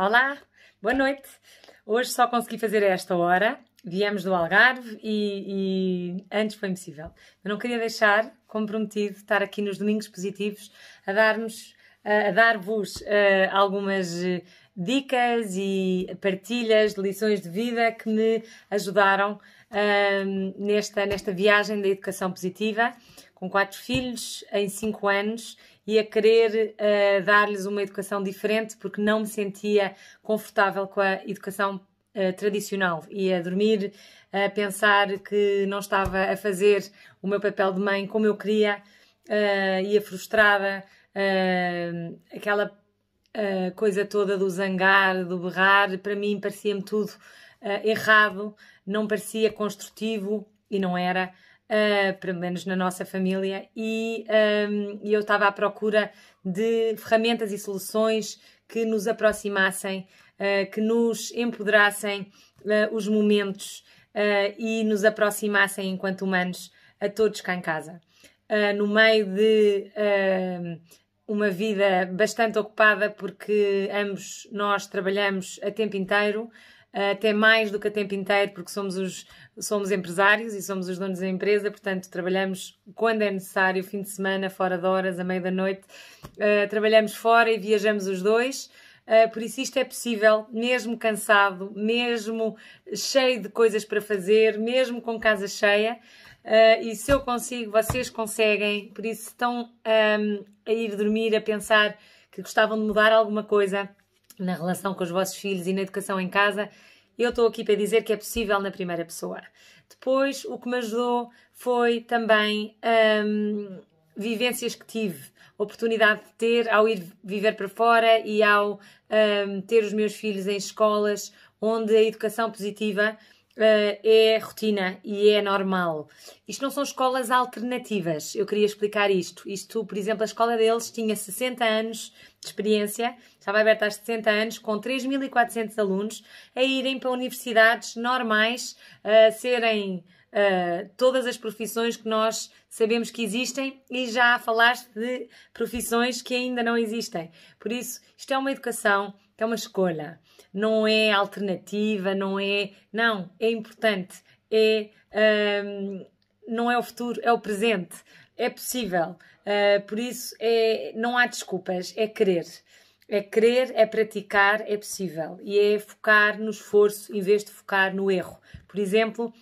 Olá, boa noite. Hoje só consegui fazer a esta hora. Viemos do Algarve e, e antes foi impossível. Eu não queria deixar, como prometido, estar aqui nos domingos positivos a darmos, a dar-vos eh, algumas eh, dicas e partilhas de lições de vida que me ajudaram ehm, nesta nesta viagem da educação positiva com quatro filhos em cinco anos e a querer uh, dar-lhes uma educação diferente porque não me sentia confortável com a educação Uh, tradicional e a dormir, a pensar que não estava a fazer o meu papel de mãe como eu queria, uh, ia frustrada, aquela coisa toda do zangar, do berrar, para mim parecia-me tudo errado, não parecia construtivo e não era uh, pelo menos na nossa família, e um, eu estava à procura de ferramentas e soluções que nos aproximassem, uh, que nos empoderassem uh, os momentos e nos aproximassem enquanto humanos a todos cá em casa. no meio de uma vida bastante ocupada, porque ambos nós trabalhamos a tempo inteiro, até eh, mais do que a tempo inteiro, porque somos, os, somos empresários e somos os donos da empresa, portanto, trabalhamos quando é necessário, fim de semana, fora de horas, à meia da noite, uh, trabalhamos fora e viajamos os dois. Uh, por isso isto é possível, mesmo cansado, mesmo cheio de coisas para fazer, mesmo com casa cheia. Uh, e se eu consigo, vocês conseguem. Por isso, estão um, ehm, a ir dormir a pensar que gostavam de mudar alguma coisa, na relação com os vossos filhos e na educação em casa, eu estou aqui para dizer que é possível na primeira pessoa. Depois, o que me ajudou foi também hum, vivências que tive, oportunidade de ter ao ir viver para fora e ao hum, ter os meus filhos em escolas onde a educação positiva Uh, é rotina e é normal. Isto não são escolas alternativas, eu queria explicar isto. Isto, por exemplo, a escola deles tinha 60 anos de experiência estava aberta há 60 anos, com 3.400 alunos, a irem para universidades normais, a serem Uh, todas as profissões que nós sabemos que existem e já falaste de profissões que ainda não existem. Por isso, isto é uma educação, é uma escolha, não é alternativa, não é. Não, é importante, é. Hum, não é o futuro, é o presente. É possível. Uh, por isso, é, não há desculpas, é querer. É crer, é praticar, é possível. E é focar no esforço em vez de focar no erro. Por exemplo,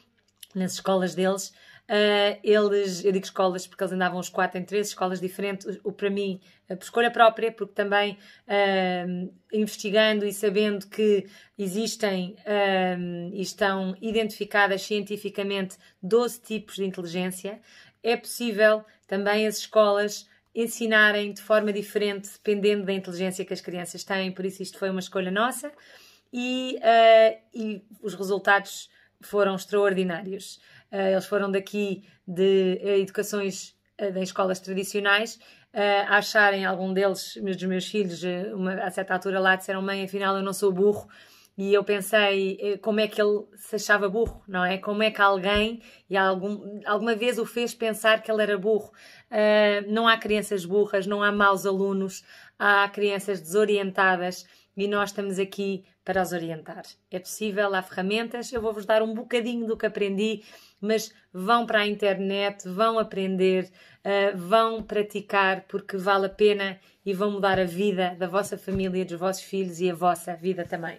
nas escolas deles, uh, eles, eu digo escolas porque eles andavam os quatro em três escolas diferentes, o, o para mim, ah, por escolha própria, porque também uh, investigando e sabendo que existem uh, e estão identificadas cientificamente 12 tipos de inteligência, é possível também as escolas ensinarem de forma diferente, dependendo da inteligência que as crianças têm, por isso isto foi uma escolha nossa e, uh, e os resultados foram extraordinários. Uh, eles foram daqui de uh, educações em escolas tradicionais, a acharem algum deles, meus dos meus filhos, uma, a certa altura lá disseram: Mãe, afinal eu não sou burro, e eu pensei eh, como é que ele se achava burro, não é? Como é que alguém e algum, alguma vez o fez pensar que ele era burro? Uh, não há crianças burras, não há maus alunos, há crianças desorientadas e nós estamos aqui para as orientar. É possível, há ferramentas, eu vou-vos dar um bocadinho do que aprendi, mas vão para a internet, vão aprender, uh, vão praticar porque vale a pena e vão mudar a vida da vossa família, dos vossos filhos e a vossa vida também.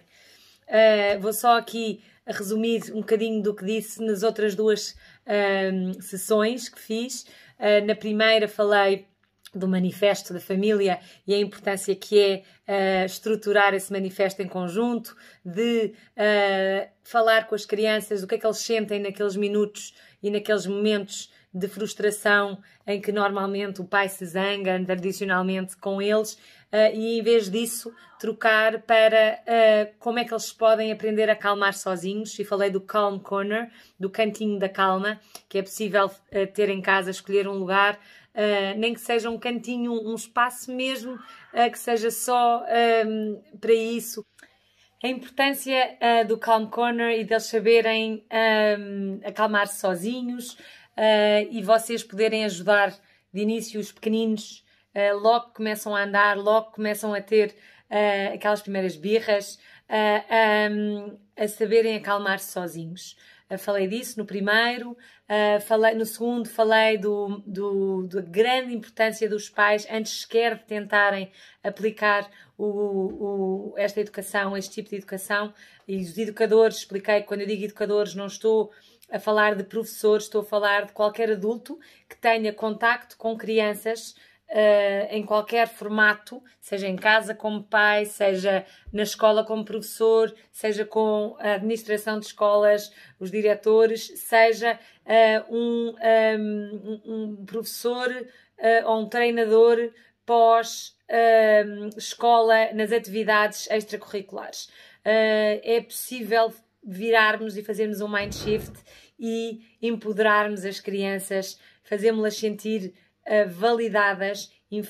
Uh, vou só aqui resumir um bocadinho do que disse nas outras duas uh, sessões que fiz. Uh, na primeira falei do manifesto da família e a importância que é uh, estruturar esse manifesto em conjunto, de uh, falar com as crianças, o que é que eles sentem naqueles minutos e naqueles momentos de frustração em que normalmente o pai se zanga tradicionalmente com eles, uh, e em vez disso trocar para uh, como é que eles podem aprender a calmar sozinhos. E falei do Calm Corner, do cantinho da calma, que é possível uh, ter em casa, escolher um lugar, nem que seja um cantinho, um espaço mesmo, que seja só um, para isso. A importância do Calm Corner e deles saberem um, acalmar-se sozinhos e vocês poderem ajudar de início os pequeninos eh, logo começam a andar, logo começam a ter uh, aquelas primeiras birras, uh, eh, um, a saberem acalmar-se sozinhos. falei disso no primeiro, falei, no segundo falei do, do, da grande importância dos pais, antes sequer de tentarem aplicar o, o, esta educação, este tipo de educação, e os educadores, expliquei que quando eu digo educadores não estou a falar de professores, estou a falar de qualquer adulto que tenha contacto com crianças Uh, em qualquer formato, seja em casa como pai, seja na escola como professor, seja com a administração de escolas, os diretores, seja uh, um, ehm, um, um, professor uh, ou um treinador pós ehm, escola nas atividades extracurriculares. é possível virarmos e fazermos um mind shift e empoderarmos as crianças, fazê las sentir eh, validadas em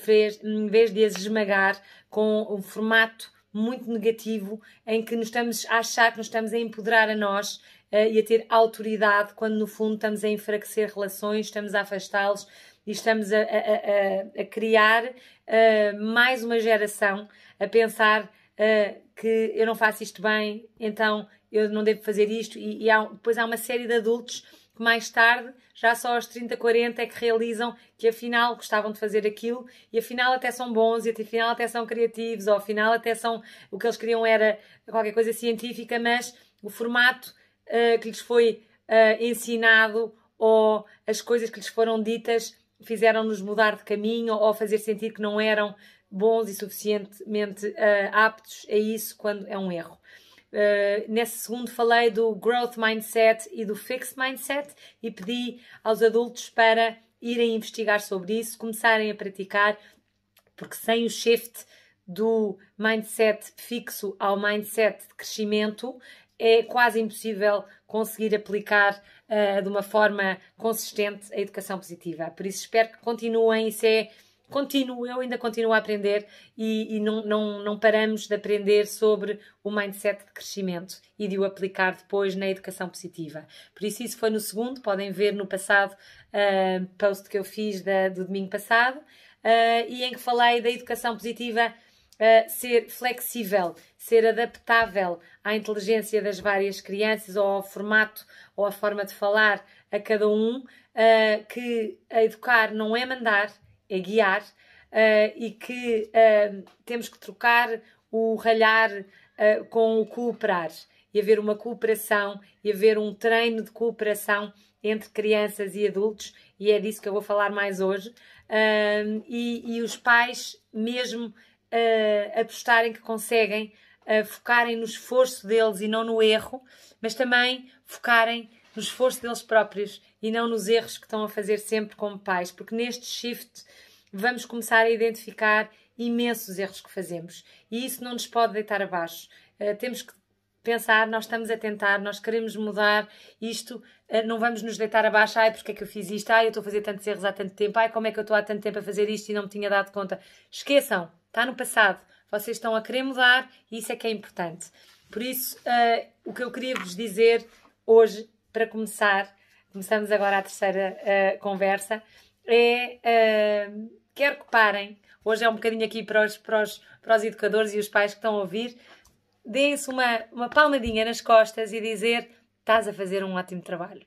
vez de as esmagar com um formato muito negativo em que nos estamos a achar que nos estamos a empoderar a nós uh, e a ter autoridade quando no fundo estamos a enfraquecer relações, estamos a afastá-los e estamos a, a, a, a criar uh, mais uma geração a pensar uh, que eu não faço isto bem, então eu não devo fazer isto e, e há, depois há uma série de adultos que mais tarde já só aos 30, 40 é que realizam que afinal gostavam de fazer aquilo e afinal até são bons e afinal até são criativos ou afinal até são. O que eles queriam era qualquer coisa científica, mas o formato uh, que lhes foi uh, ensinado ou as coisas que lhes foram ditas fizeram-nos mudar de caminho ou fazer sentir que não eram bons e suficientemente uh, aptos a isso quando é um erro. Eh, nesse segundo falei do growth mindset e do fixed mindset e pedi aos adultos para irem investigar sobre isso, começarem a praticar, porque sem o shift do mindset fixo ao mindset de crescimento é quase impossível conseguir aplicar uh, de uma forma consistente a educação positiva. Por isso espero que continuem. Isso é continuo, eu ainda continuo a aprender e, e não, não, não paramos de aprender sobre o mindset de crescimento e de o aplicar depois na educação positiva. Por isso, isso foi no segundo, podem ver no passado uh, post que eu fiz da, do domingo passado, uh, e em que falei da educação positiva. Uh, ser flexível, ser adaptável à inteligência das várias crianças ou ao formato ou à forma de falar a cada um, uh, que educar não é mandar, é guiar uh, e que uh, temos que trocar o ralhar uh, com o cooperar e haver uma cooperação e haver um treino de cooperação entre crianças e adultos e é disso que eu vou falar mais hoje e, e, os pais mesmo apostarem que conseguem focarem no esforço deles e não no erro mas também focarem no esforço deles próprios e não nos erros que estão a fazer sempre como pais, porque neste shift vamos começar a identificar imensos erros que fazemos e isso não nos pode deitar abaixo. Uh, temos que pensar, nós estamos a tentar, nós queremos mudar isto, eh, não vamos nos deitar abaixo, ai, porque é que eu fiz isto, ai, eu estou a fazer tantos erros há tanto tempo, ai, como é que eu estou há tanto tempo a fazer isto e não me tinha dado conta. Esqueçam, está no passado, vocês estão a querer mudar e isso é que é importante. Por isso, uh, o que eu queria vos dizer hoje, para começar, começamos agora a terceira uh, conversa, é uh, eh, quero que parem. Hoje é um bocadinho aqui para os, para os, para os educadores e os pais que estão a ouvir, deem-se uma, uma palmadinha nas costas e dizer: estás a fazer um ótimo trabalho,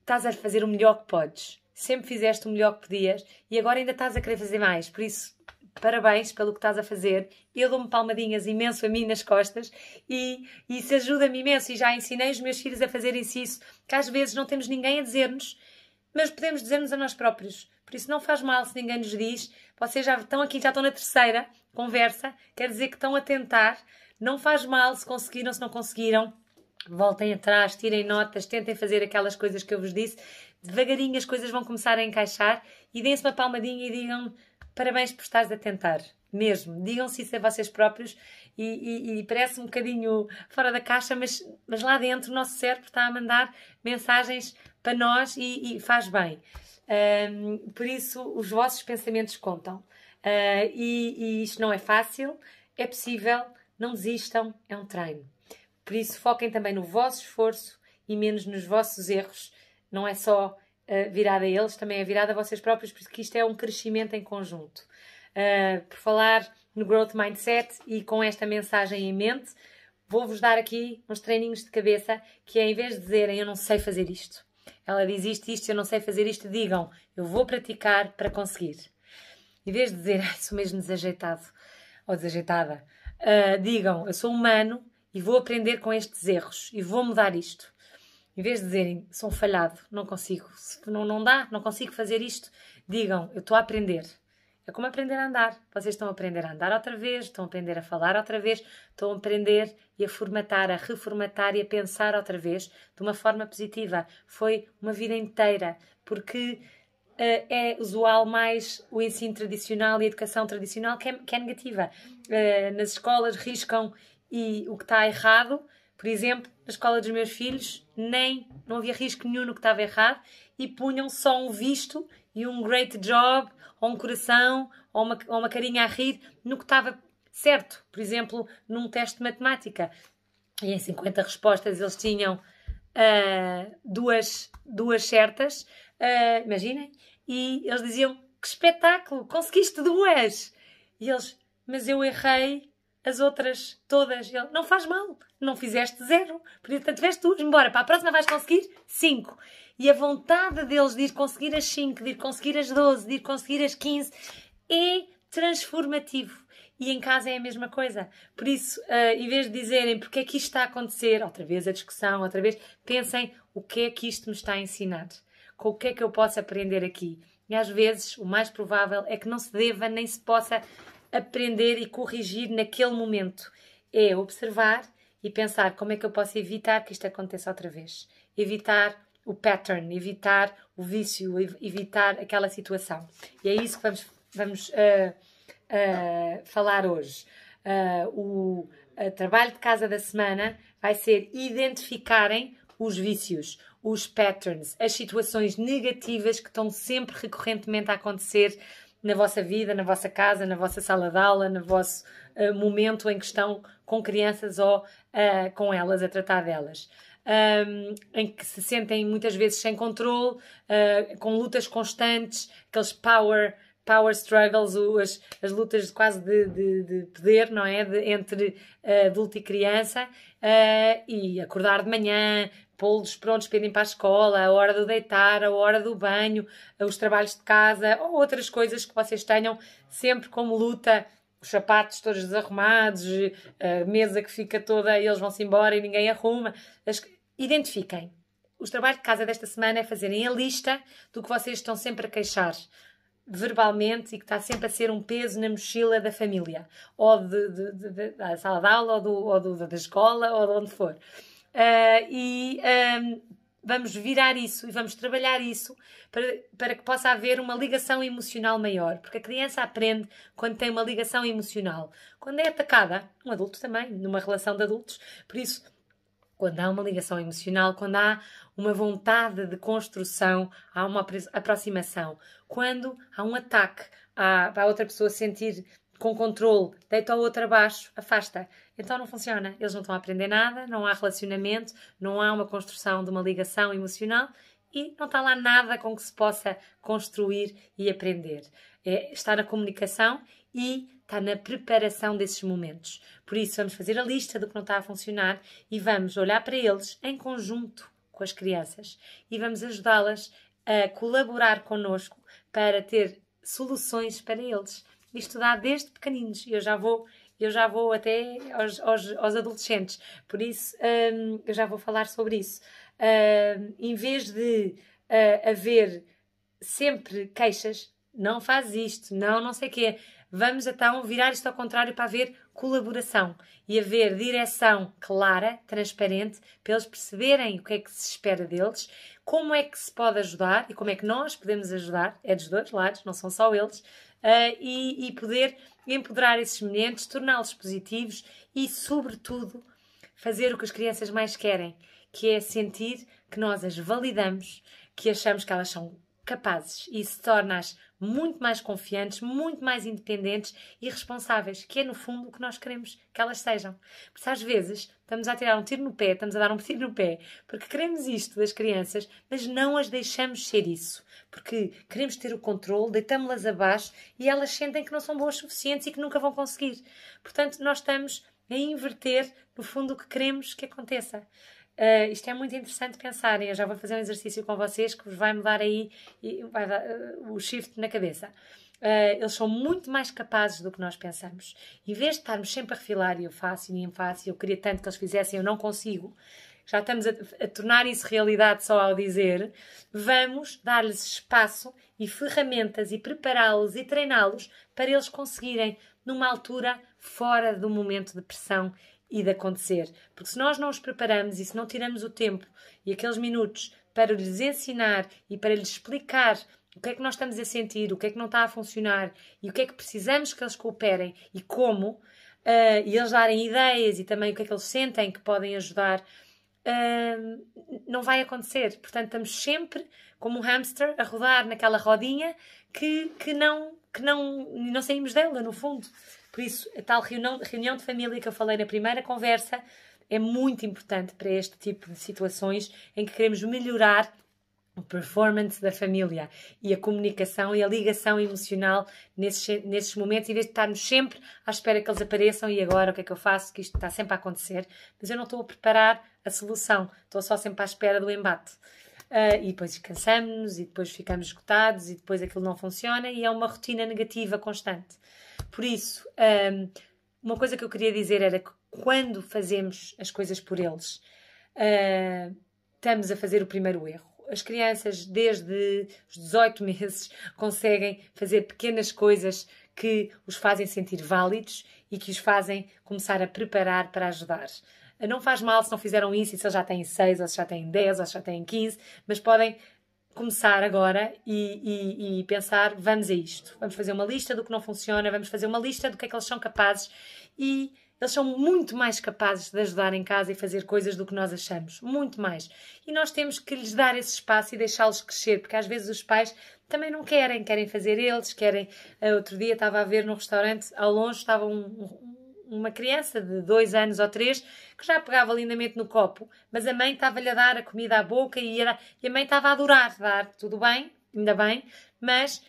estás a fazer o melhor que podes, sempre fizeste o melhor que podias e agora ainda estás a querer fazer mais, por isso parabéns pelo que estás a fazer. Eu dou-me palmadinhas imenso a mim nas costas e, isso ajuda-me imenso. E já ensinei os meus filhos a fazerem isso, que às vezes não temos ninguém a dizer-nos, mas podemos dizer-nos a nós próprios. Por isso não faz mal se ninguém nos diz. Vocês já estão aqui, já estão na terceira conversa, quer dizer que estão a tentar. Não faz mal se conseguiram, se não conseguiram. Voltem atrás, tirem notas, tentem fazer aquelas coisas que eu vos disse. Devagarinho as coisas vão começar a encaixar e deem-se uma palmadinha e digam Parabéns por estares a tentar. Mesmo, digam-se isso a vocês próprios e, e, e, parece um bocadinho fora da caixa, mas, mas lá dentro o nosso cérebro está a mandar mensagens para nós e, e faz bem. Um, por isso, os vossos pensamentos contam. Uh, e, e isto não é fácil, é possível, não desistam, é um treino. Por isso, foquem também no vosso esforço e menos nos vossos erros. Não é só eh, virada a eles, também é virada a vocês próprios, porque isto é um crescimento em conjunto. Uh, por falar no Growth Mindset e com esta mensagem em mente, vou-vos dar aqui uns treininhos de cabeça que é, em vez de dizerem eu não sei fazer isto, ela diz isto, isto, eu não sei fazer isto, digam eu vou praticar para conseguir. Em vez de dizer ah, sou mesmo desajeitado ou desajeitada, uh, digam eu sou humano e vou aprender com estes erros e vou mudar isto. Em vez de dizerem, sou falhado, não consigo, não, não dá, não consigo fazer isto, digam, eu estou a aprender. É como aprender a andar. Vocês estão a aprender a andar outra vez, estão a aprender a falar outra vez, estão a aprender e a formatar, a reformatar e a pensar outra vez de uma forma positiva. Foi uma vida inteira, porque uh, é usual mais o ensino tradicional e a educação tradicional que é, que é negativa. Uh, nas escolas riscam e o que está errado por exemplo, na escola dos meus filhos, nem, não havia risco nenhum no que estava errado e punham só um visto e um great job, ou um coração, ou uma, ou uma carinha a rir no que estava certo. Por exemplo, num teste de matemática. E em 50 respostas eles tinham uh, duas, duas certas, uh, imaginem, e eles diziam: Que espetáculo, conseguiste duas! E eles, mas eu errei as outras todas. Ele, não faz mal, não fizeste zero. Portanto, veste tu, embora, para a próxima vais conseguir cinco. E a vontade deles de ir conseguir as cinco, de ir conseguir as doze, de ir conseguir as quinze, é transformativo. E em casa é a mesma coisa. Por isso, uh, em vez de dizerem porque é que isto está a acontecer, outra vez a discussão, outra vez, pensem o que é que isto me está a ensinar. Com o que é que eu posso aprender aqui? E às vezes o mais provável é que não se deva nem se possa aprender e corrigir naquele momento. É observar e pensar como é que eu posso evitar que isto aconteça outra vez, evitar o pattern, evitar o vício, evitar aquela situação. E é isso que vamos, vamos uh, uh, falar hoje. Uh, o trabalho de casa da semana vai ser identificarem os vícios, os patterns, as situações negativas que estão sempre recorrentemente a acontecer na vossa vida, na vossa casa, na vossa sala de aula, no vosso eh, momento em que estão com crianças ou uh, com elas, a tratar delas. Um, em que se sentem muitas vezes sem controle, uh, com lutas constantes, aqueles power, power struggles, as, as lutas quase de, de, de poder, não é? De, entre adulto e criança, e acordar de manhã, pô-los prontos para irem para a escola, a hora do deitar, a hora do banho, os trabalhos de casa ou outras coisas que vocês tenham sempre como luta os sapatos todos desarrumados, a mesa que fica toda, eles vão-se embora e ninguém arruma. As... Identifiquem. O trabalho de casa desta semana é fazerem a lista do que vocês estão sempre a queixar verbalmente e que está sempre a ser um peso na mochila da família, ou de, de, de, da sala de aula, ou, do, ou do, da escola, ou de onde for. Uh, e um, ah, vamos virar isso e vamos trabalhar isso para, para que possa haver uma ligação emocional maior, porque a criança aprende quando tem uma ligação emocional. Quando é atacada, um adulto também, numa relação de adultos, por isso, quando há uma ligação emocional, quando há uma vontade de construção, há uma aproximação. Quando há um ataque, há, para a outra pessoa sentir com controle, deita a outra abaixo, afasta. Então não funciona. Eles não estão a aprender nada, não há relacionamento, não há uma construção de uma ligação emocional e não está lá nada com que se possa construir e aprender. É, está na comunicação e está na preparação desses momentos. Por isso, vamos fazer a lista do que não está a funcionar e vamos olhar para eles em conjunto com as crianças e vamos ajudá-las a colaborar connosco para ter soluções para eles. Isto dá desde pequeninos. Eu já vou eu já vou até aos, aos, aos adolescentes. Por isso, um, eu já vou falar sobre isso. Um, em vez de uh, haver sempre queixas, não faz isto, não, não sei o quê, vamos então virar isto ao contrário para ver colaboração e haver direção clara, transparente, para eles perceberem o que é que se espera deles, como é que se pode ajudar e como é que nós podemos ajudar, é dos dois lados, não são só eles, uh, e, e poder empoderar esses meninos, torná-los positivos e, sobretudo, fazer o que as crianças mais querem, que é sentir que nós as validamos, que achamos que elas são capazes e se torna-as muito mais confiantes, muito mais independentes e responsáveis, que é no fundo o que nós queremos que elas sejam. Porque às vezes estamos a tirar um tiro no pé, estamos a dar um tiro no pé, porque queremos isto das crianças, mas não as deixamos ser isso, porque queremos ter o controle, deitamos-las abaixo e elas sentem que não são boas o suficientes e que nunca vão conseguir. Portanto, nós estamos a inverter, no fundo, o que queremos que aconteça. Uh, isto é muito interessante pensarem. Eu já vou fazer um exercício com vocês que vos vai mudar aí e vai dar uh, o shift na cabeça. Uh, eles são muito mais capazes do que nós pensamos. Em vez de estarmos sempre a refilar, e eu faço, e nem faço, eu queria tanto que eles fizessem, eu não consigo, já estamos a, a tornar isso realidade só ao dizer, vamos dar-lhes espaço e ferramentas e prepará-los e treiná-los para eles conseguirem, numa altura fora do momento de pressão e de acontecer. Porque se nós não os preparamos e se não tiramos o tempo e aqueles minutos para lhes ensinar e para lhes explicar o que é que nós estamos a sentir, o que é que não está a funcionar e o que é que precisamos que eles cooperem e como, uh, e eles darem ideias e também o que é que eles sentem que podem ajudar, uh, não vai acontecer. Portanto, estamos sempre como um hamster a rodar naquela rodinha que, que não que não, não saímos dela, no fundo. Por isso, a tal reunião, reunião de família que eu falei na primeira conversa é muito importante para este tipo de situações em que queremos melhorar o performance da família e a comunicação e a ligação emocional nesses, nesses momentos, em vez de estarmos sempre à espera que eles apareçam e agora o que é que eu faço, que isto está sempre a acontecer, mas eu não estou a preparar a solução, estou só sempre à espera do embate uh, e depois cansamos-nos e depois ficamos esgotados e depois aquilo não funciona e é uma rotina negativa constante. Por isso, um, ah, uma coisa que eu queria dizer era que quando fazemos as coisas por eles, uh, estamos a fazer o primeiro erro. As crianças, desde os 18 meses, conseguem fazer pequenas coisas que os fazem sentir válidos e que os fazem começar a preparar para ajudar. Não faz mal se não fizeram isso e se eles já têm 6, ou se já têm 10, ou se já têm 15, mas podem começar agora e, e, e, pensar: vamos a isto, vamos fazer uma lista do que não funciona, vamos fazer uma lista do que é que eles são capazes e. Eles são muito mais capazes de ajudar em casa e fazer coisas do que nós achamos, muito mais. E nós temos que lhes dar esse espaço e deixá-los crescer, porque às vezes os pais também não querem, querem fazer eles, querem. Outro dia estava a ver num restaurante, ao longe estava um, um uma criança de dois anos ou três que já pegava lindamente no copo, mas a mãe estava-lhe a dar a comida à boca e, era, e a mãe estava a adorar dar, tudo bem, ainda bem, mas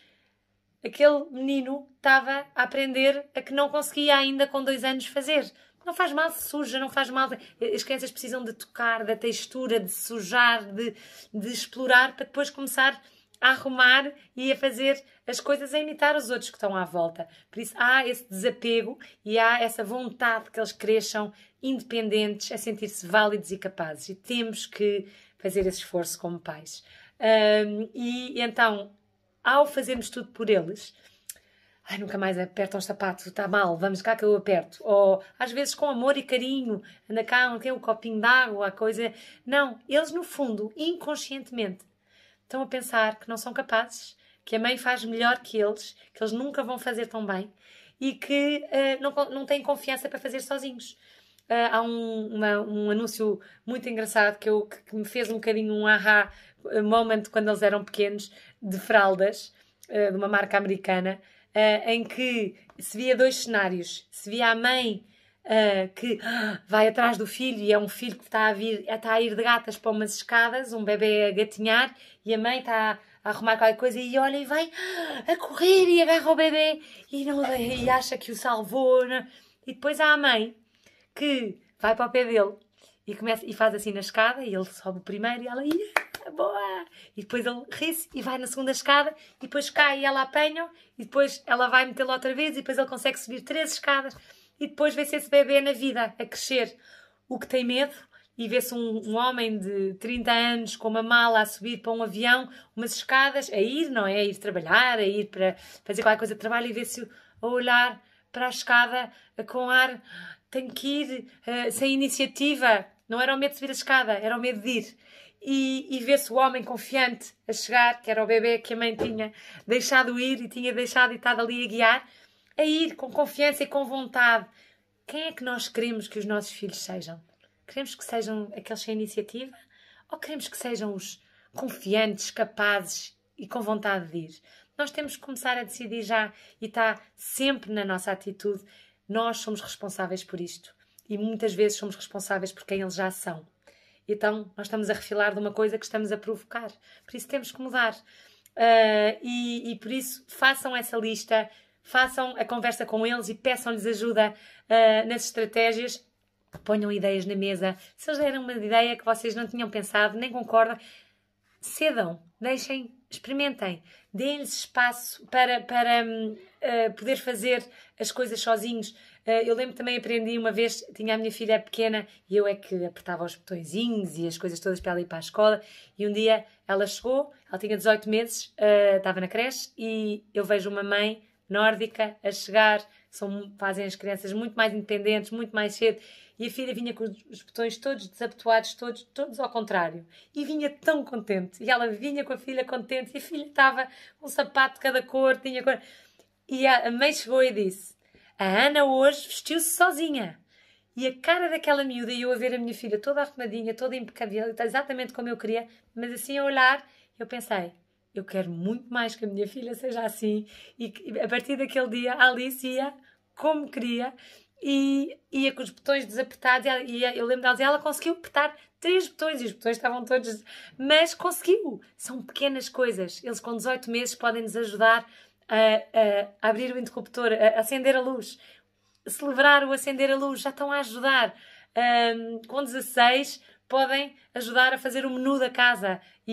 aquele menino estava a aprender a que não conseguia ainda com dois anos fazer. Não faz mal se suja, não faz mal. As crianças precisam de tocar, da textura, de sujar, de, de explorar para depois começar a a arrumar e a fazer as coisas a imitar os outros que estão à volta. Por isso há esse desapego e há essa vontade que eles cresçam independentes, a sentir-se válidos e capazes. E temos que fazer esse esforço como pais. Um, e então, ao fazermos tudo por eles, ai, nunca mais aperta um sapatos está mal, vamos cá que eu aperto. Ou às vezes com amor e carinho, anda cá, não tem um copinho d'água, a coisa. Não, eles no fundo, inconscientemente, estão a pensar que não são capazes, que a mãe faz melhor que eles, que eles nunca vão fazer tão bem e que uh, não, não têm confiança para fazer sozinhos. Uh, há um, uma, um anúncio muito engraçado que, eu, que, me fez um bocadinho um aha eh, moment quando eles eram pequenos, de fraldas, uh, de uma marca americana, em que se via dois cenários. Se via a mãe Uh, que vai atrás do filho e é um filho que está a, vir, está a ir de gatas para umas escadas, um bebê a gatinhar e a mãe está a arrumar qualquer coisa e olha e vai ah, a correr e agarra o bebê e, não, e acha que o salvou. Não? Né? E depois há a mãe que vai para o pé dele e, começa, e faz assim na escada e ele sobe o primeiro e ela ia é boa! E depois ele ri-se e vai na segunda escada e depois cai e ela apanha e depois ela vai metê-lo outra vez e depois ele consegue subir três escadas e depois vê-se esse bebê na vida, a crescer. O que tem medo e vê-se um, um, homem de 30 anos com uma mala a subir para um avião, umas escadas, a ir, não é? A ir trabalhar, a ir para fazer qualquer coisa de trabalho e vê-se a olhar para a escada com ar, tenho que ir, uh, sem iniciativa. Não era o medo de subir a escada, era o medo de ir. E, e vê-se o homem confiante a chegar, que era o bebê que a mãe tinha deixado ir e tinha deixado e estado ali a guiar a é ir com confiança e com vontade. Quem é que nós queremos que os nossos filhos sejam? Queremos que sejam aqueles sem iniciativa? Ou queremos que sejam os confiantes, capazes e com vontade de ir? Nós temos que começar a decidir já e está sempre na nossa atitude. Nós somos responsáveis por isto e muitas vezes somos responsáveis por quem eles já são. Então, nós estamos a refilar de uma coisa que estamos a provocar. Por isso, temos que mudar. Uh, e, e por isso, façam essa lista, façam a conversa com eles e peçam-lhes ajuda uh, nas estratégias. Ponham ideias na mesa. Se eles deram uma ideia que vocês não tinham pensado, nem concordam, cedam, deixem, experimentem, deem-lhes espaço para, para uh, poder fazer as coisas sozinhos. Uh, eu lembro também aprendi uma vez, tinha a minha filha pequena e eu é que apertava os botõezinhos e as coisas todas para ela ir para a escola. E um dia ela chegou, ela tinha 18 meses, uh, estava na creche e eu vejo uma mãe nórdica a chegar, são, fazem as crianças muito mais independentes, muito mais cedo. E a filha vinha com os botões todos desabotoados todos, todos ao contrário. E vinha tão contente. E ela vinha com a filha contente, e a filha estava com um sapato de cada cor, tinha cor. E a mãe chegou e disse: A Ana hoje vestiu-se sozinha. E a cara daquela miúda, e eu a ver a minha filha toda arrumadinha, toda impecável, tá exatamente como eu queria, mas assim a olhar, eu pensei: eu quero muito mais que a minha filha seja assim. E a partir daquele dia, a Alice ia como queria e ia com os botões desapertados. E ia, eu lembro de Alice, ela conseguiu apertar três botões e os botões estavam todos. Mas conseguiu! São pequenas coisas. Eles, com 18 meses, podem nos ajudar a, a abrir o interruptor, a acender a luz, a celebrar o acender a luz. Já estão a ajudar. Um, com 16, podem ajudar a fazer o menu da casa e,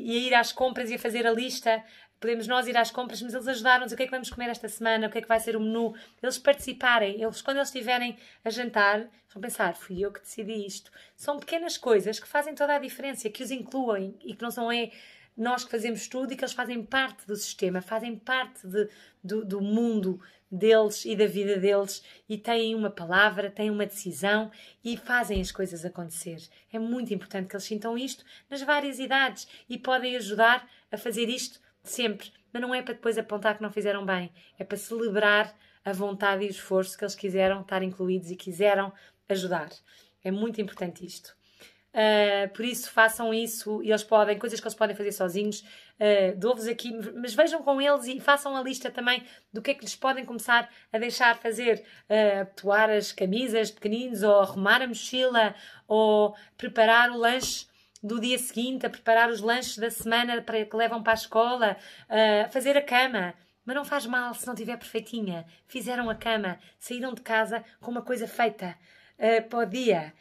e, e, a ir às compras e a fazer a lista. Podemos nós ir às compras, mas eles ajudaram-nos o que é que vamos comer esta semana, o que é que vai ser o menu. Eles participarem, eles, quando eles estiverem a jantar, vão pensar: fui eu que decidi isto. São pequenas coisas que fazem toda a diferença, que os incluem e que não são é, nós que fazemos tudo e que eles fazem parte do sistema, fazem parte de, do, do mundo deles e da vida deles e têm uma palavra, têm uma decisão e fazem as coisas acontecer. É muito importante que eles sintam isto nas várias idades e podem ajudar a fazer isto sempre. Mas não é para depois apontar que não fizeram bem, é para celebrar a vontade e o esforço que eles quiseram estar incluídos e quiseram ajudar. É muito importante isto. Uh, por isso, façam isso e eles podem, coisas que eles podem fazer sozinhos, eh, dou-vos aqui, mas vejam com eles e façam a lista também do que é que lhes podem começar a deixar fazer. Uh, eh, toar as camisas pequeninos, ou arrumar a mochila, ou preparar o lanche do dia seguinte, a preparar os lanches da semana para que levam para a escola, uh, fazer a cama. Mas não faz mal se não estiver perfeitinha. Fizeram a cama, saíram de casa com uma coisa feita uh, para o dia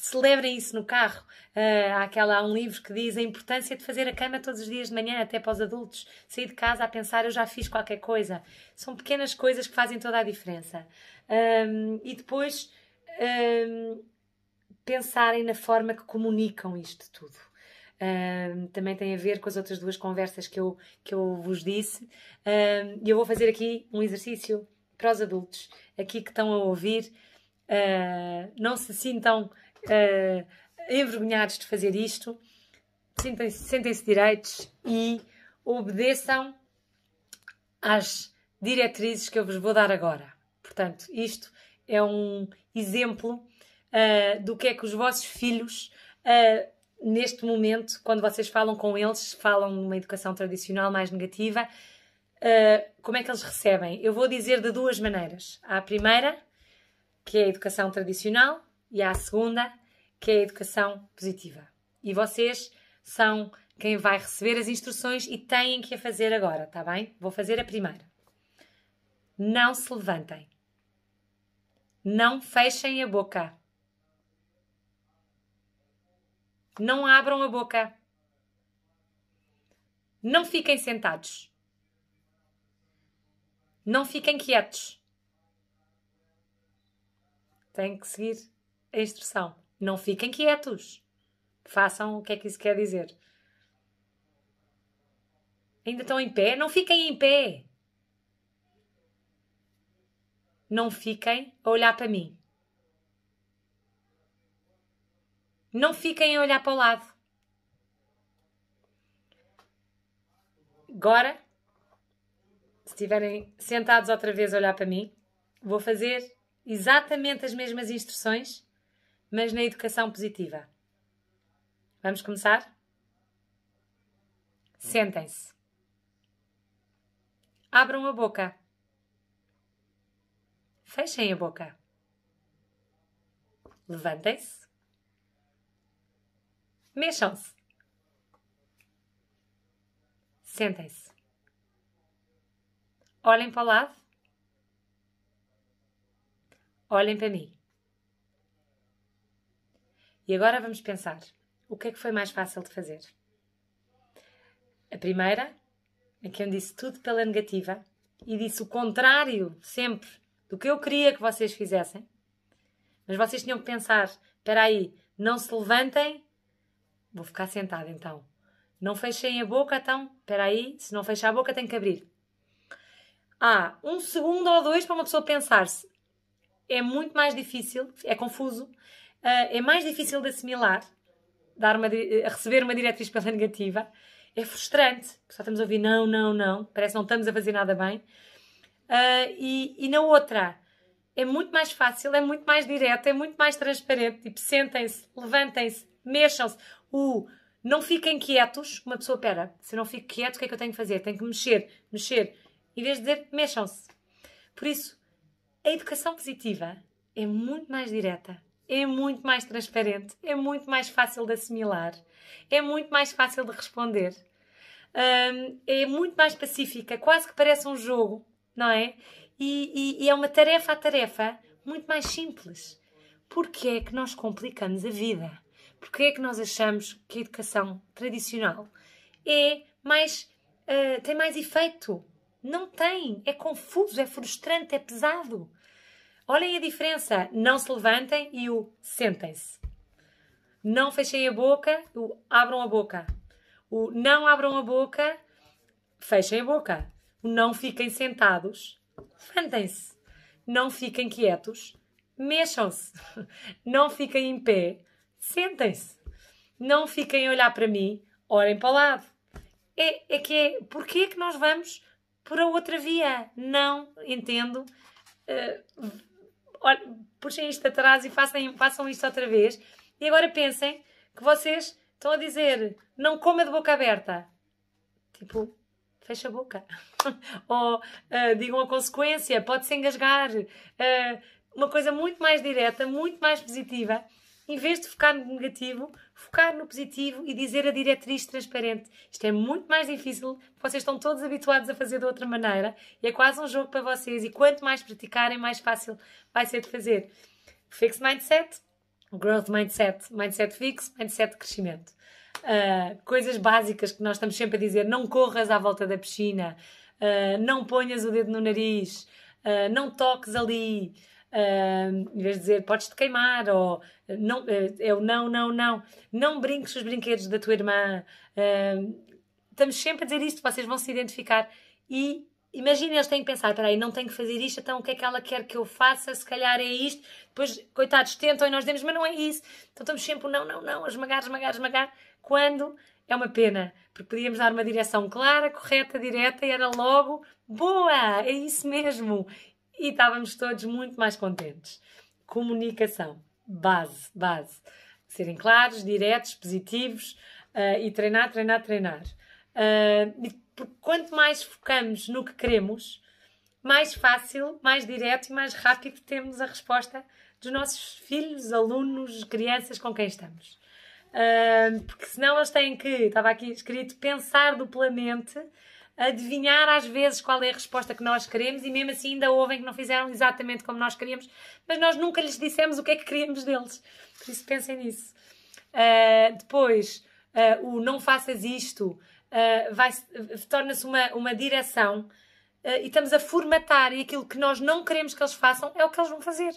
celebrem isso no carro. Uh, há, aquela, há um livro que diz a importância de fazer a cama todos os dias de manhã, até para os adultos. Sair de casa a pensar, eu já fiz qualquer coisa. São pequenas coisas que fazem toda a diferença. Um, e depois, um, pensarem na forma que comunicam isto tudo. Um, também tem a ver com as outras duas conversas que eu, que eu vos disse. E eu vou fazer aqui um exercício para os adultos, aqui que estão a ouvir. Uh, não se sintam uh, envergonhados de fazer isto, sentem-se sentem direitos e obedeçam às diretrizes que eu vos vou dar agora. Portanto, isto é um exemplo uh, do que é que os vossos filhos, uh, neste momento, quando vocês falam com eles, falam numa educação tradicional mais negativa, uh, como é que eles recebem? Eu vou dizer de duas maneiras. Há a primeira, que é a educação tradicional, e à segunda, que é a educação positiva. E vocês são quem vai receber as instruções e têm que a fazer agora, tá bem? Vou fazer a primeira. Não se levantem. Não fechem a boca. Não abram a boca. Não fiquem sentados. Não fiquem quietos. Têm que seguir a instrução. Não fiquem quietos. Façam o que é que isso quer dizer. Ainda estão em pé? Não fiquem em pé. Não fiquem a olhar para mim. Não fiquem a olhar para o lado. Agora, se estiverem sentados outra vez a olhar para mim, vou fazer exatamente as mesmas instruções mas na educação positiva. Vamos começar? Sentem-se. Abram a boca. Fechem a boca. Levantem-se. Mexam-se. Sentem-se. Olhem para o lado. Olhem para mim. E agora vamos pensar: o que é que foi mais fácil de fazer? A primeira, em que eu disse tudo pela negativa e disse o contrário sempre do que eu queria que vocês fizessem, mas vocês tinham que pensar: espera aí, não se levantem, vou ficar sentado então. Não fechem a boca, então, espera aí, se não fechar a boca, tem que abrir. Há ah, um segundo ou dois para uma pessoa pensar-se. É muito mais difícil, é confuso, ah, é mais difícil de assimilar, dar uma, eh, receber uma diretriz pela negativa. É frustrante, só estamos a ouvir não, não, não, parece que não estamos a fazer nada bem. Uh, e, e, na outra, é muito mais fácil, é muito mais direto, é muito mais transparente. Tipo, sentem-se, levantem-se, mexam-se. O uh, não fiquem quietos. Uma pessoa, pera, se eu não fico quieto, o que é que eu tenho que fazer? Tenho que mexer, mexer. Em vez de dizer, mexam-se. Por isso, a educação positiva é muito mais direta, é muito mais transparente, é muito mais fácil de assimilar, é muito mais fácil de responder, um, é muito mais pacífica, quase que parece um jogo, não é? E, e, e é uma tarefa a tarefa muito mais simples. Porquê é que nós complicamos a vida? Porquê é que nós achamos que a educação tradicional é mais, uh, tem mais efeito? Não tem, é confuso, é frustrante, é pesado. Olhem a diferença. Não se levantem e o sentem-se. Não fechem a boca, o abram a boca. O não abram a boca, fechem a boca. O não fiquem sentados, levantem-se. Não fiquem quietos, mexam-se. Não fiquem em pé, sentem-se. Não fiquem a olhar para mim, olhem para o lado. É, é que é, porquê é que nós vamos por a outra via? Não entendo. Uh, puxem isto atrás e façam, façam isto outra vez. E agora pensem que vocês estão a dizer não coma de boca aberta. Tipo, fecha a boca. Ou uh, digam a consequência, pode-se engasgar. Uh, uma coisa muito mais direta, muito mais positiva. Em vez de focar no negativo, focar no positivo e dizer a diretriz transparente. Isto é muito mais difícil, vocês estão todos habituados a fazer de outra maneira e é quase um jogo para vocês. E quanto mais praticarem, mais fácil vai ser de fazer. Fixed Mindset, Growth Mindset, Mindset Fixo, Mindset de Crescimento. Uh, coisas básicas que nós estamos sempre a dizer: não corras à volta da piscina, uh, não ponhas o dedo no nariz, uh, não toques ali em vez de dizer podes-te queimar, ou eh, não, eh, eu não, não, não, não brinques os brinquedos da tua irmã. Uh, estamos sempre a dizer isto, vocês vão se identificar. E imagina, eles têm que pensar: peraí, não tenho que fazer isto, então o que é que ela quer que eu faça? Se calhar é isto. Depois, coitados, tentam e nós dizemos: mas não é isso. Então estamos sempre não, não, não, a esmagar, esmagar, esmagar. Quando é uma pena, porque podíamos dar uma direção clara, correta, direta e era logo boa, é isso mesmo e estávamos todos muito mais contentes. Comunicação, base, base. Serem claros, diretos, positivos uh, e treinar, treinar, treinar. Uh, e quanto mais focamos no que queremos, mais fácil, mais direto e mais rápido temos a resposta dos nossos filhos, alunos, crianças com quem estamos. Uh, porque senão eles têm que, estava aqui escrito, pensar duplamente adivinhar às vezes qual é a resposta que nós queremos e mesmo assim ainda ouvem que não fizeram exatamente como nós queríamos, mas nós nunca lhes dissemos o que é que queríamos deles. Por isso pensem nisso. Uh, depois, uh, o não faças isto uh, torna-se uma, uma direção e estamos a formatar e aquilo que nós não queremos que eles façam é o que eles vão fazer.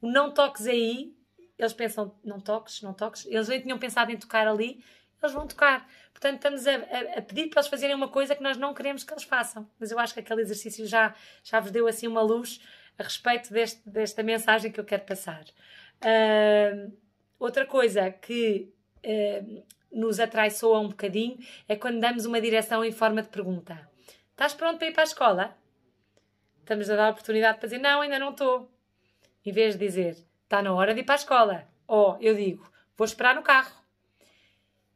O não toques aí, eles pensam, não toques, não toques. Eles nem tinham pensado em tocar ali eles vão tocar. Portanto, estamos a, a, a, pedir para eles fazerem uma coisa que nós não queremos que eles façam. Mas eu acho que aquele exercício já, já vos deu assim uma luz a respeito deste, desta mensagem que eu quero passar. Uh, outra coisa que uh, nos atraiçoa um bocadinho é quando damos uma direção em forma de pergunta. Estás pronto para ir para a escola? Estamos a dar a oportunidade para dizer não, ainda não estou. Em vez de dizer está na hora de ir para a escola. Ou eu digo vou esperar no carro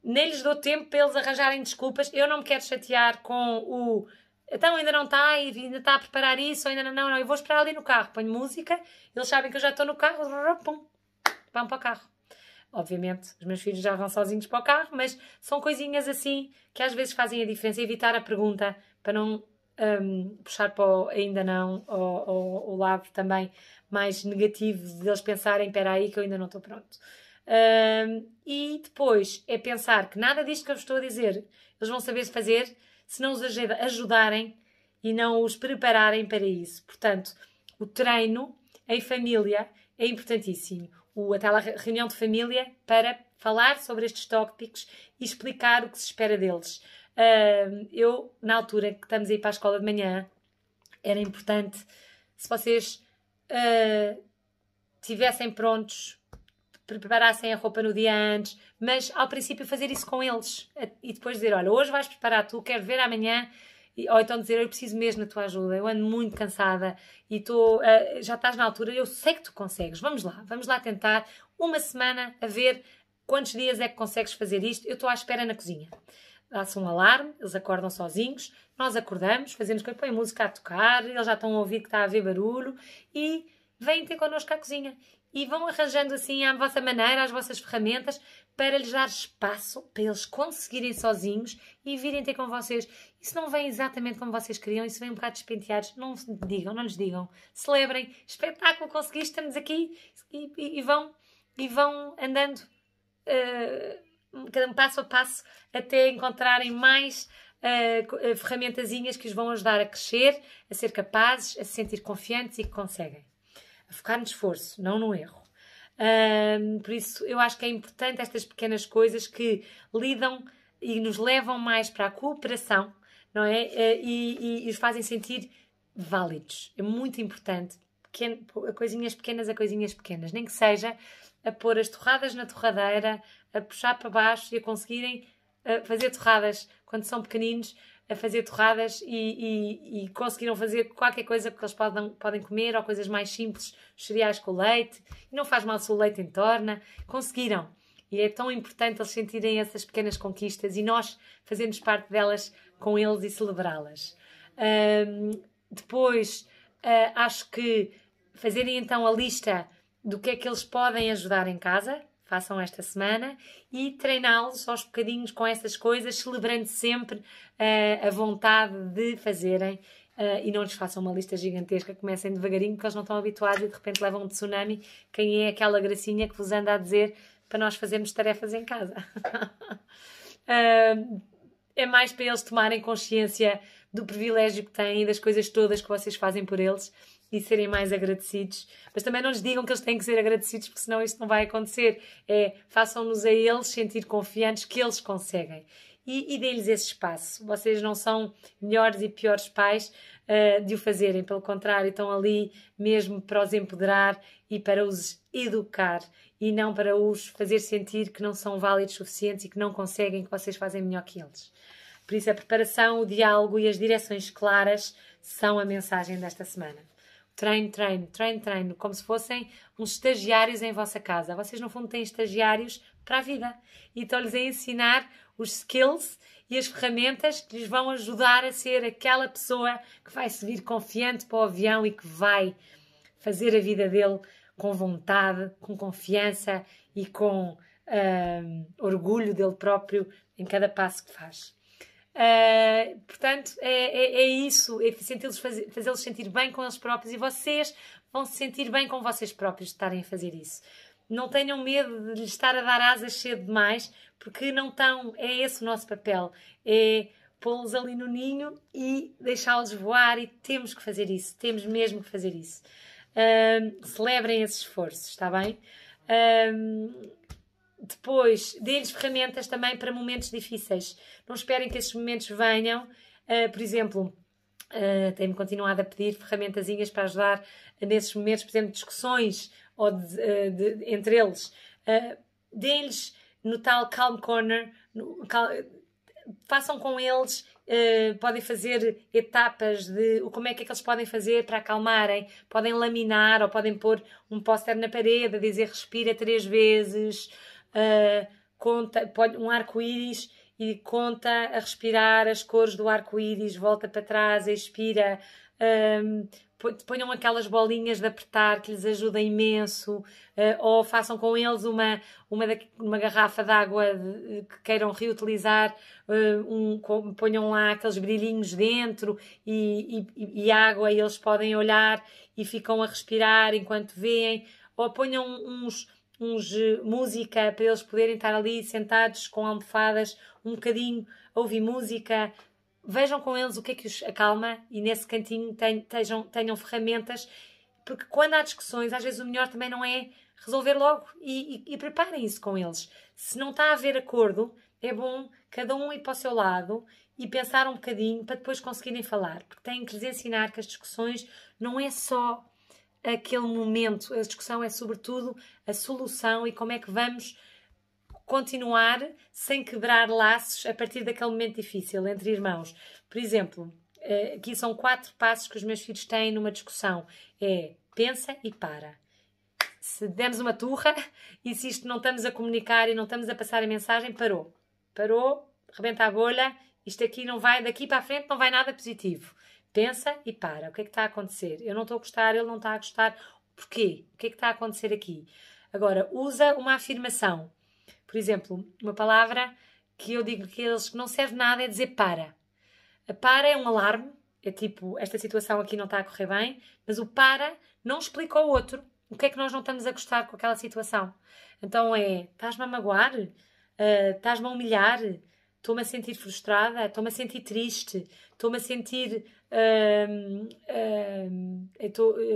nem lhes dou tempo para eles arranjarem desculpas. Eu não me quero chatear com o então ainda não está, ainda está a preparar isso, ainda não, não, não, eu vou esperar ali no carro, ponho música, eles sabem que eu já estou no carro, pum, vão para o carro. Obviamente, os meus filhos já vão sozinhos para o carro, mas são coisinhas assim que às vezes fazem a diferença. Evitar a pergunta para não um, puxar para o ainda não, ou, o lado também mais negativo deles pensarem: espera aí que eu ainda não estou pronto. Um, e depois é pensar que nada disto que eu estou a dizer eles vão saber fazer se não os ajudarem e não os prepararem para isso. Portanto, o treino em família é importantíssimo. O, aquela reunião de família para falar sobre estes tópicos e explicar o que se espera deles. eu, na altura que estamos a ir para a escola de manhã, era importante se vocês uh, tivessem prontos preparassem a roupa no dia antes, mas ao princípio fazer isso com eles e depois dizer: Olha, hoje vais preparar tu, quero ver amanhã. Ou então dizer, eu preciso mesmo da tua ajuda, eu ando muito cansada e tô, eh, já estás na altura, eu sei que tu consegues, vamos lá, vamos lá tentar uma semana a ver quantos dias é que consegues fazer isto, eu estou à espera na cozinha dá-se um alarme, eles acordam sozinhos, nós acordamos, fazemos que põe música a tocar, eles já estão a ouvir que está a haver barulho e vêm ter connosco à cozinha e vão arranjando assim à vossa maneira as vossas ferramentas para lhes dar espaço para eles conseguirem sozinhos e virem ter com vocês. E se não vem exatamente como vocês queriam, e se vem um bocado despenteados, não digam, não lhes digam. Celebrem, espetáculo, conseguiste, estamos aqui e, e, e vão e vão andando eh, cada passo a passo até encontrarem mais uh, ferramentazinhas que os vão ajudar a crescer, a ser capazes, a se sentir confiantes e que conseguem focar no esforço, não no erro. Um, por isso, eu acho que é importante estas pequenas coisas que lidam e nos levam mais para a cooperação, não é? Eh, e, e, e os fazem sentir válidos. É muito importante. Pequen, coisinhas pequenas a coisinhas pequenas. Nem que seja a pôr as torradas na torradeira, a puxar para baixo e a conseguirem eh, fazer torradas quando são pequeninos a fazer torradas e, e, e, conseguiram fazer qualquer coisa que eles podem, podem comer ou coisas mais simples, cereais com leite, e não faz mal se o leite entorna. Conseguiram. E é tão importante eles sentirem essas pequenas conquistas e nós fazermos parte delas com eles e celebrá-las. Um, depois, uh, acho que fazerem então a lista do que é que eles podem ajudar em casa façam esta semana e treiná-los aos bocadinhos com essas coisas, celebrando sempre uh, a vontade de fazerem uh, e não lhes façam uma lista gigantesca, comecem devagarinho porque eles não estão habituados e de repente levam um tsunami. Quem é aquela gracinha que vos anda a dizer para nós fazermos tarefas em casa? uh, é mais para eles tomarem consciência do privilégio que têm e das coisas todas que vocês fazem por eles e serem mais agradecidos. Mas também não lhes digam que eles têm que ser agradecidos, porque senão isto não vai acontecer. É, façam-nos a eles sentir confiantes que eles conseguem. E, e lhes esse espaço. Vocês não são melhores e piores pais uh, de o fazerem, pelo contrário, estão ali mesmo para os empoderar e para os educar e não para os fazer sentir que não são válidos suficientes e que não conseguem, que vocês fazem melhor que eles. Por isso, a preparação, o diálogo e as direções claras são a mensagem desta semana treino, treino, treino, treino, como se fossem uns estagiários em vossa casa. Vocês, no fundo, têm estagiários para a vida e estão-lhes a ensinar os skills e as ferramentas que lhes vão ajudar a ser aquela pessoa que vai subir confiante para o avião e que vai fazer a vida dele com vontade, com confiança e com ah, orgulho dele próprio em cada passo que faz. Uh, portanto, é, é, é isso, é fazê-los fazê sentir bem com eles próprios e vocês vão se sentir bem com vocês próprios de estarem a fazer isso. Não tenham medo de lhes estar a dar asas cedo demais, porque não estão, é esse o nosso papel, é pô-los ali no ninho e deixá-los voar e temos que fazer isso, temos mesmo que fazer isso. Uh, celebrem esses esforços, está bem? Uh, depois, deem-lhes ferramentas também para momentos difíceis. Não esperem que esses momentos venham. Uh, por exemplo, uh, tenho-me continuado a pedir ferramentazinhas para ajudar nesses momentos, por exemplo, discussões ou de, uh, de, entre eles. Uh, deem-lhes no tal Calm Corner, no, cal, façam com eles Uh, podem fazer etapas de o, como é que é que eles podem fazer para acalmarem, podem laminar ou podem pôr um póster na parede a dizer respira três vezes, uh, conta pode, um arco-íris e conta a respirar as cores do arco-íris, volta para trás, expira. Um, ponham aquelas bolinhas de apertar que lhes ajuda imenso, uh, ou façam com eles uma, uma, uma garrafa d'água que queiram reutilizar, uh, um, com, ponham lá aqueles brilhinhos dentro e, e, e, água, e eles podem olhar e ficam a respirar enquanto veem, ou ponham uns, uns eh, música para eles poderem estar ali sentados com almofadas um bocadinho a ouvir música. Vejam com eles o que é que os acalma e nesse cantinho tenham, tenham ferramentas, porque quando há discussões, às vezes o melhor também não é resolver logo e, e, e preparem isso com eles. Se não está a haver acordo, é bom cada um ir para o seu lado e pensar um bocadinho para depois conseguirem falar, porque têm que lhes ensinar que as discussões não é só aquele momento. A discussão é, sobretudo, a solução e como é que vamos continuar sem quebrar laços a partir daquele momento difícil entre irmãos. Por exemplo, eh, aqui são quatro passos que os meus filhos têm numa discussão: é pensa e para. Se demos uma turra e se isto não estamos a comunicar e não estamos a passar a mensagem, parou. Parou, rebenta a bolha, isto aqui não vai, daqui para a frente não vai nada positivo. Pensa e para. O que é que está a acontecer? Eu não estou a gostar, ele não está a gostar. Porquê? O que é que está a acontecer aqui? Agora, usa uma afirmação. Por exemplo, uma palavra que eu digo que eles que não serve nada é dizer para. A para é um alarme, é tipo, esta situação aqui não está a correr bem, mas o para não explica ao outro o que é que nós não estamos a gostar com aquela situação. Então é, estás-me a magoar? Ah, estás-me a humilhar? Estou-me a sentir frustrada? Estou-me a sentir triste? Estou-me a sentir hum, hum, eh,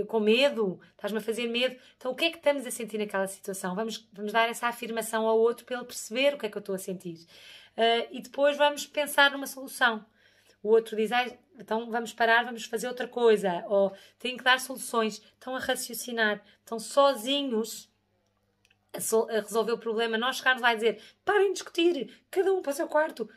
com medo, estás-me a fazer medo. Então, o que é que estamos a sentir naquela situação? Vamos, vamos dar essa afirmação ao outro para ele perceber o que é que eu estou a sentir. Uh, e depois vamos pensar numa solução. O outro diz, ah, então vamos parar, vamos fazer outra coisa. Ou tem que dar soluções. Estão a raciocinar. Estão sozinhos a, a resolver o problema. Nós chegarmos lá e dizer, parem de discutir, cada um para o seu quarto.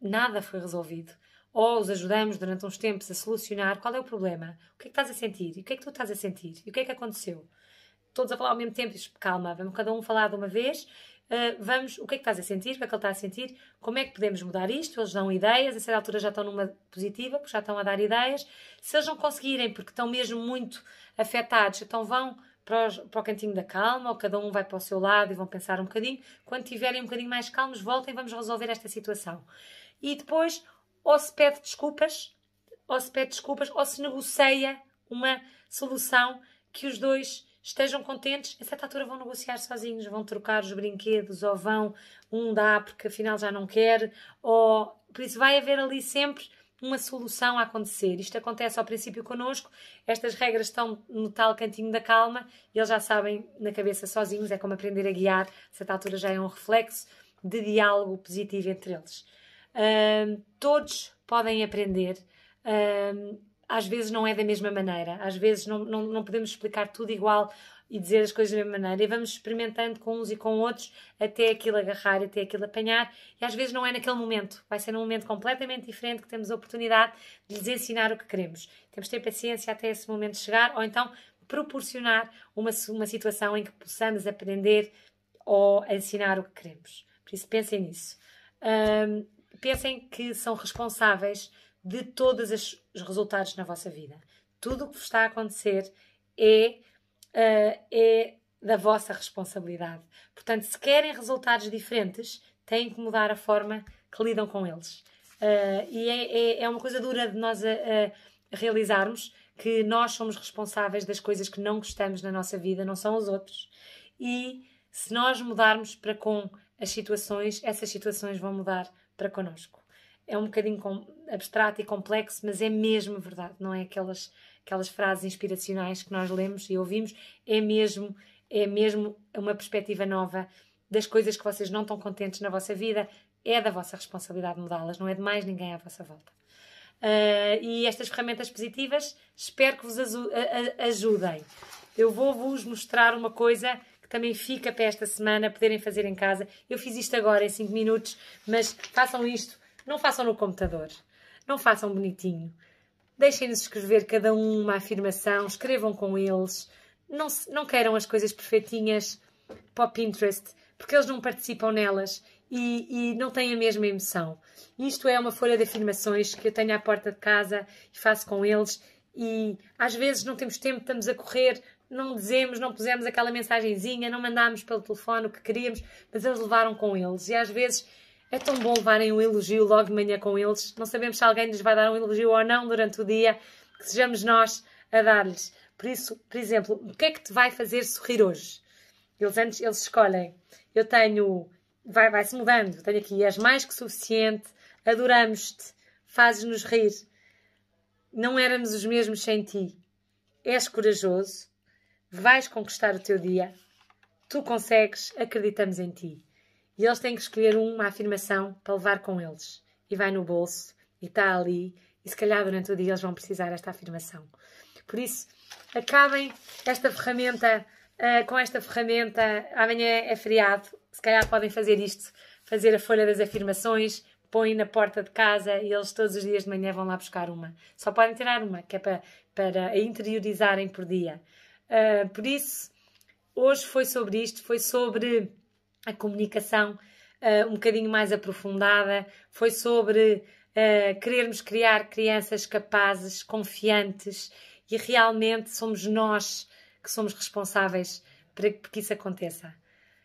Nada foi resolvido ou os ajudamos durante uns tempos a solucionar qual é o problema, o que é que estás a sentir, e o que é que tu estás a sentir, e o que é que aconteceu. Todos a falar ao mesmo tempo, e calma, vamos cada um falar de uma vez, Uh, vamos, o que é que estás a sentir, o que é que ele está a sentir, como é que podemos mudar isto, eles dão ideias, a certa altura já estão numa positiva, porque já estão a dar ideias, se eles não conseguirem, porque estão mesmo muito afetados, então vão para, os, para o cantinho da calma, ou cada um vai para o seu lado e vão pensar um bocadinho, quando tiverem um bocadinho mais calmos, voltem, vamos resolver esta situação. E depois, ou se pede desculpas, ou se pede desculpas, ou se negocia uma solução que os dois estejam contentes, a certa altura vão negociar sozinhos, vão trocar os brinquedos, ou vão, um dá porque afinal já não quer, ou por isso vai haver ali sempre uma solução a acontecer. Isto acontece ao princípio connosco, estas regras estão no tal cantinho da calma e eles já sabem na cabeça sozinhos, é como aprender a guiar, a certa altura já é um reflexo de diálogo positivo entre eles todos podem aprender. Uh, às vezes não é da mesma maneira, às vezes não, não, não podemos explicar tudo igual e dizer as coisas da mesma maneira. E vamos experimentando com uns e com outros até aquilo agarrar, até aquilo apanhar. E às vezes não é naquele momento, vai ser num momento completamente diferente que temos a oportunidade de lhes ensinar o que queremos. Temos de ter paciência até esse momento chegar ou então proporcionar uma, uma situação em que possamos aprender ou ensinar o que queremos. Por isso, pensem nisso. Um, pensem que são responsáveis de todos os resultados na vossa vida. Tudo o que vos está a acontecer é, uh, é da vossa responsabilidade. Portanto, se querem resultados diferentes, têm que mudar a forma que lidam com eles. Uh, e é, é, é, uma coisa dura de nós a, eh, a realizarmos que nós somos responsáveis das coisas que não gostamos na nossa vida, não são os outros. E se nós mudarmos para com as situações, essas situações vão mudar para connosco. É um bocadinho abstrato e complexo, mas é mesmo verdade, não é aquelas, aquelas frases inspiracionais que nós lemos e ouvimos, é mesmo, é mesmo uma perspectiva nova das coisas que vocês não estão contentes na vossa vida, é da vossa responsabilidade mudá-las, não é de mais ninguém à vossa volta. Uh, e estas ferramentas positivas espero que vos ajudem. Eu vou-vos mostrar uma coisa que também fica para esta semana poderem fazer em casa. Eu fiz isto agora em 5 minutos, mas façam isto, não façam no computador, não façam bonitinho. Deixem-nos escrever cada um uma afirmação, escrevam com eles. Não, não queiram as coisas perfeitinhas para o Pinterest, porque eles não participam nelas e, e, não têm a mesma emoção. Isto é uma folha de afirmações que eu tenho à porta de casa e faço com eles. E às vezes não temos tempo, estamos a correr, não dizemos, não pusemos aquela mensagenzinha, não mandámos pelo telefone o que queríamos, mas eles levaram com eles. E às vezes é tão bom levarem um elogio logo de manhã com eles. Não sabemos se alguém nos vai dar um elogio ou não durante o dia, que sejamos nós a dar-lhes. Por isso, por exemplo, o que é que te vai fazer sorrir hoje? Eles antes eles escolhem. Eu tenho, vai, vai se mudando. Tenho aqui és mais que suficiente, adoramos-te, fazes-nos rir. Não éramos os mesmos sem ti. És corajoso, vais conquistar o teu dia, tu consegues, acreditamos em ti. E eles têm que escolher uma afirmação para levar com eles. E vai no bolso, e está ali, e se calhar durante o dia eles vão precisar desta afirmação. Por isso, acabem esta ferramenta, uh, com esta ferramenta. Amanhã é feriado, se calhar podem fazer isto, fazer a folha das afirmações, põem na porta de casa e eles todos os dias de manhã vão lá buscar uma. Só podem tirar uma, que é para, para interiorizarem por dia. Ah, por isso, hoje foi sobre isto, foi sobre a comunicação uh, um bocadinho mais aprofundada, foi sobre uh, querermos criar crianças capazes, confiantes e realmente somos nós que somos responsáveis para que isso aconteça.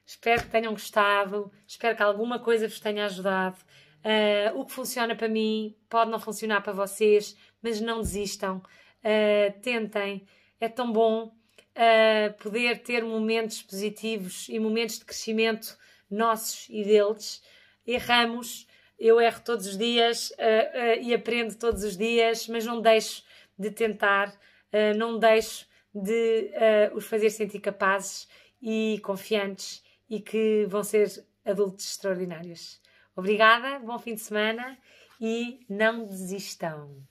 Espero que tenham gostado, espero que alguma coisa vos tenha ajudado. Uh, o que funciona para mim pode não funcionar para vocês, mas não desistam, uh, tentem. É tão bom uh, poder ter momentos positivos e momentos de crescimento nossos e deles. Erramos, eu erro todos os dias uh, uh, e aprendo todos os dias, mas não deixo de tentar, não deixo de os fazer sentir capazes e confiantes e que vão ser adultos extraordinários. Obrigada, bom fim de semana e não desistam.